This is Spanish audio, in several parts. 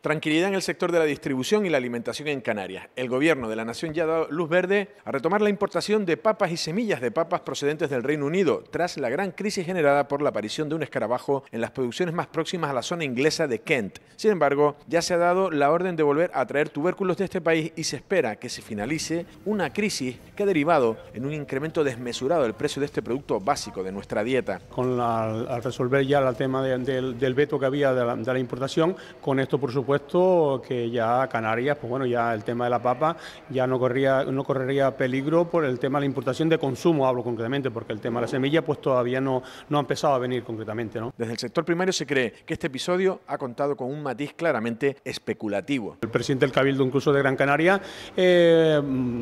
Tranquilidad en el sector de la distribución y la alimentación en Canarias. El gobierno de la nación ya ha dado luz verde a retomar la importación de papas y semillas de papas procedentes del Reino Unido, tras la gran crisis generada por la aparición de un escarabajo en las producciones más próximas a la zona inglesa de Kent. Sin embargo, ya se ha dado la orden de volver a traer tubérculos de este país y se espera que se finalice una crisis que ha derivado en un incremento desmesurado del precio de este producto básico de nuestra dieta. Con la, al resolver ya el tema del, veto que había de la importación, con esto por supuesto supuesto que ya Canarias, pues bueno, ya el tema de la papa ya no corría, no correría peligro por el tema de la importación de consumo, hablo concretamente, porque el tema de la semilla pues todavía no, no ha empezado a venir concretamente. ¿no? Desde el sector primario se cree que este episodio ha contado con un matiz claramente especulativo. El presidente del Cabildo incluso de Gran Canaria eh,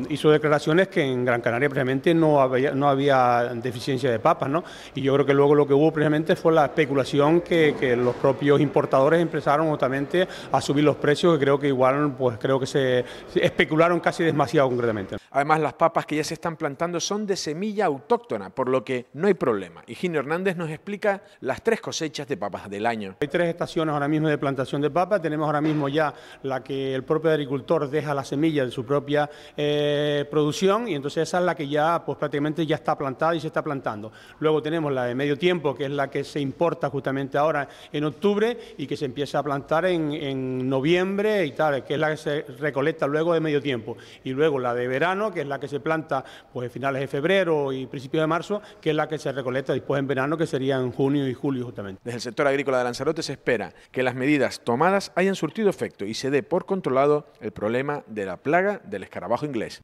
hizo declaraciones que en Gran Canaria precisamente no había, no había deficiencia de papas, ¿no? Y yo creo que luego lo que hubo precisamente fue la especulación que, que los propios importadores empezaron justamente a a subir los precios, que creo que igual, pues creo que se especularon casi demasiado concretamente. Además, las papas que ya se están plantando son de semilla autóctona, por lo que no hay problema. Y Gino Hernández nos explica las tres cosechas de papas del año. Hay tres estaciones ahora mismo de plantación de papas. Tenemos ahora mismo ya la que el propio agricultor deja la semilla de su propia eh, producción y entonces esa es la que ya pues prácticamente ya está plantada y se está plantando. Luego tenemos la de medio tiempo, que es la que se importa justamente ahora en octubre y que se empieza a plantar en noviembre y tal, que es la que se recolecta luego de medio tiempo. Y luego la de verano que es la que se planta pues finales de febrero y principios de marzo, que es la que se recolecta después en verano, que sería en junio y julio justamente. Desde el sector agrícola de Lanzarote se espera que las medidas tomadas hayan surtido efecto y se dé por controlado el problema de la plaga del escarabajo inglés.